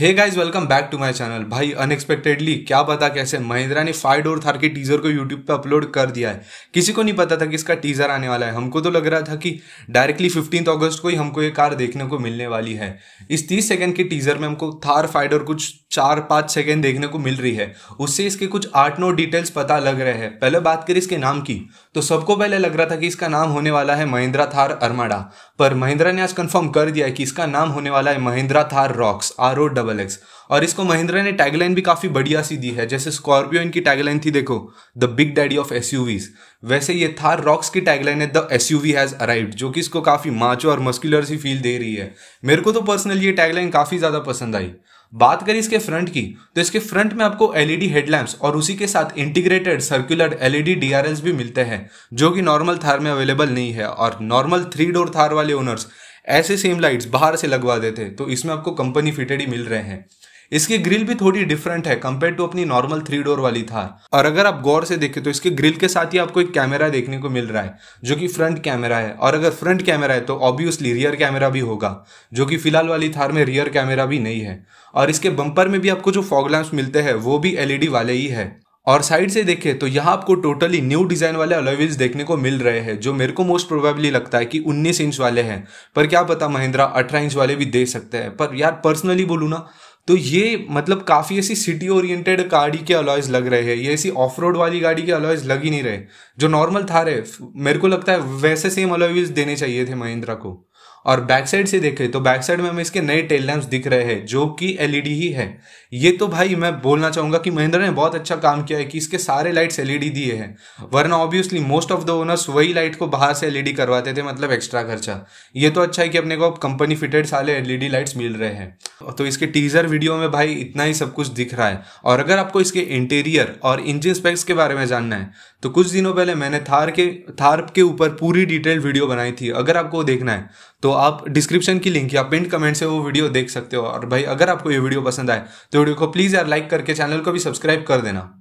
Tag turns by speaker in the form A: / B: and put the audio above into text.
A: hey guys welcome back to my channel भाई unexpectedly क्या पता कैसे महिंद्रा ने फाइव डोर थार के टीजर को यूट्यूब पे अपलोड कर दिया है किसी को नहीं पता था कि इसका टीजर आने वाला है हमको तो लग रहा था कि डायरेक्टली फिफ्टीन अगस्त को ही हमको ये कार देखने को मिलने वाली है इस तीस सेकेंड के टीजर में हमको थार फाइव डोर कुछ चार पाँच सेकेंड देखने को मिल रही है उससे इसके कुछ आठ नौ डिटेल्स पता लग रहे हैं पहले बात करें इसके नाम की तो सबको पहले लग रहा था कि इसका नाम होने वाला है महिंद्रा थार अरमाडा पर महिंद्रा ने आज कन्फर्म कर दिया कि इसका नाम होने वाला है Mahindra Thar Roxx R O double double X और इसको महिंद्रा ने टैगलाइन भी काफ़ी बढ़िया सी दी है जैसे स्कॉर्पियो इनकी टैगलाइन थी देखो the big daddy of SUVs वैसे ये थार रॉक्स की टैगलाइन है द एसयूवी हैज़ अराइव्ड जो कि इसको काफ़ी माचो और मस्कुलर सी फील दे रही है मेरे को तो पर्सनली ये टैगलाइन काफ़ी ज़्यादा पसंद आई बात करें इसके फ्रंट की तो इसके फ्रंट में आपको एलईडी हेडलैम्प्स और उसी के साथ इंटीग्रेटेड सर्कुलर एलईडी डीआरएल्स भी मिलते हैं जो कि नॉर्मल थार में अवेलेबल नहीं है और नॉर्मल थ्री डोर थार वाले ओनर्स ऐसे सेम लाइट्स बाहर से लगवा देते तो इसमें आपको कंपनी फिटेड ही मिल रहे हैं इसके ग्रिल भी थोड़ी डिफरेंट है कंपेयर टू अपनी नॉर्मल थ्री डोर वाली थार और अगर आप गौर से देखें तो इसके ग्रिल के साथ ही आपको एक कैमरा देखने को मिल रहा है जो कि फ्रंट कैमरा है और अगर फ्रंट कैमरा है तो ऑब्वियसली रियर कैमरा भी होगा जो कि फिलहाल वाली थार में रियर कैमरा भी नहीं है और इसके बम्पर में भी आपको जो फॉग लैम्प मिलते हैं वो भी एलईडी वाले ही है और साइड से देखें तो यहाँ आपको टोटली न्यू डिज़ाइन वाले अलॉयविल्स देखने को मिल रहे हैं जो मेरे को मोस्ट प्रोबेबली लगता है कि 19 इंच वाले हैं पर क्या पता महिंद्रा 18 इंच वाले भी दे सकते हैं पर यार पर्सनली बोलूँ ना तो ये मतलब काफ़ी ऐसी सिटी ओरिएंटेड गाड़ी के अलॉयज लग रहे हैं ये ऐसी ऑफ रोड वाली गाड़ी के अलॉयज लग ही नहीं रहे जो नॉर्मल थार है मेरे को लगता है वैसे सेम अलॉयज देने चाहिए थे महिंद्रा को और बैक साइड से देखें तो बैक साइड में हमें इसके नए टेल लैंप्स दिख रहे हैं जो कि एलईडी ही है ये तो भाई मैं बोलना चाहूंगा कि महिंद्रा ने बहुत अच्छा काम किया है कि इसके सारे लाइट्स एलईडी दिए हैं वरना obviously most of the owners वही लाइट को बाहर से एलईडी करवाते थे मतलब एक्स्ट्रा खर्चा ये तो अच्छा है कि अपने को कंपनी फिटेड सारे एलईडी लाइट्स मिल रहे हैं तो इसके टीजर वीडियो में भाई इतना ही सब कुछ दिख रहा है और अगर आपको इसके इंटीरियर और इंजिन स्पेक्स के बारे में जानना है तो कुछ दिनों पहले मैंने थार के थार के ऊपर पूरी डिटेल वीडियो बनाई थी अगर आपको वो देखना है तो आप डिस्क्रिप्शन की लिंक या पिंट कमेंट से वो वीडियो देख सकते हो और भाई अगर आपको ये वीडियो पसंद आए तो वीडियो को प्लीज़ यार लाइक करके चैनल को भी सब्सक्राइब कर देना